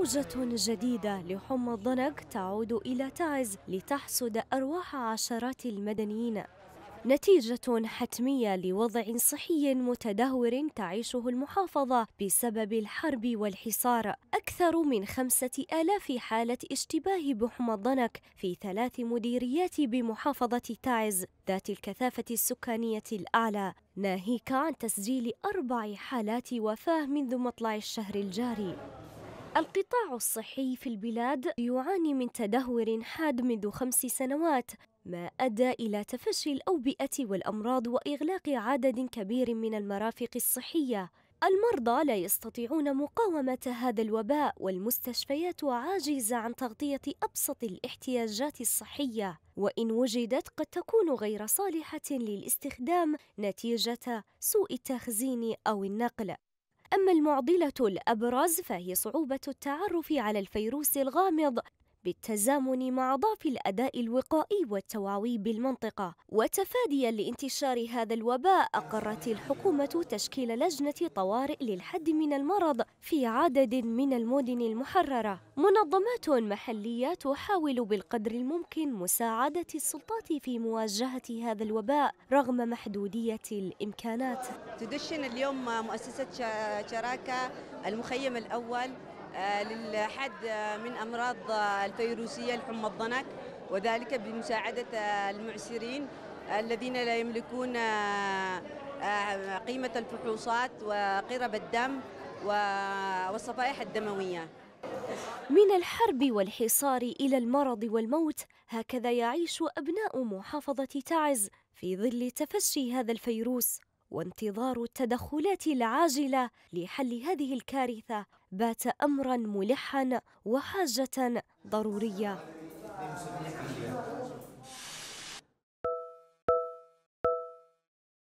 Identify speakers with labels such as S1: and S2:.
S1: موجة جديدة لحمى الضنك تعود إلى تعز لتحصد أرواح عشرات المدنيين نتيجة حتمية لوضع صحي متدهور تعيشه المحافظة بسبب الحرب والحصار أكثر من خمسة آلاف حالة اشتباه بحمى الضنك في ثلاث مديريات بمحافظة تعز ذات الكثافة السكانية الأعلى ناهيك عن تسجيل أربع حالات وفاة منذ مطلع الشهر الجاري القطاع الصحي في البلاد يعاني من تدهور حاد منذ خمس سنوات ما أدى إلى تفشي الأوبئة والأمراض وإغلاق عدد كبير من المرافق الصحية المرضى لا يستطيعون مقاومة هذا الوباء والمستشفيات عاجزة عن تغطية أبسط الاحتياجات الصحية وإن وجدت قد تكون غير صالحة للاستخدام نتيجة سوء التخزين أو النقل أما المعضلة الأبرز فهي صعوبة التعرف على الفيروس الغامض بالتزامن مع ضعف الأداء الوقائي والتوعوي بالمنطقة وتفاديا لانتشار هذا الوباء أقرت الحكومة تشكيل لجنة طوارئ للحد من المرض في عدد من المدن المحررة منظمات محلية تحاول بالقدر الممكن مساعدة السلطات في مواجهة هذا الوباء رغم محدودية الإمكانات
S2: تدشن اليوم مؤسسة شراكة المخيم الأول آه، للحد من أمراض الفيروسية الحمى الضنك وذلك بمساعدة آه، المعسرين الذين لا يملكون آه، قيمة الفحوصات وقرب الدم والصفائح الدموية
S1: من الحرب والحصار إلى المرض والموت هكذا يعيش أبناء محافظة تعز في ظل تفشي هذا الفيروس وانتظار التدخلات العاجله لحل هذه الكارثه بات امرا ملحا وحاجه ضروريه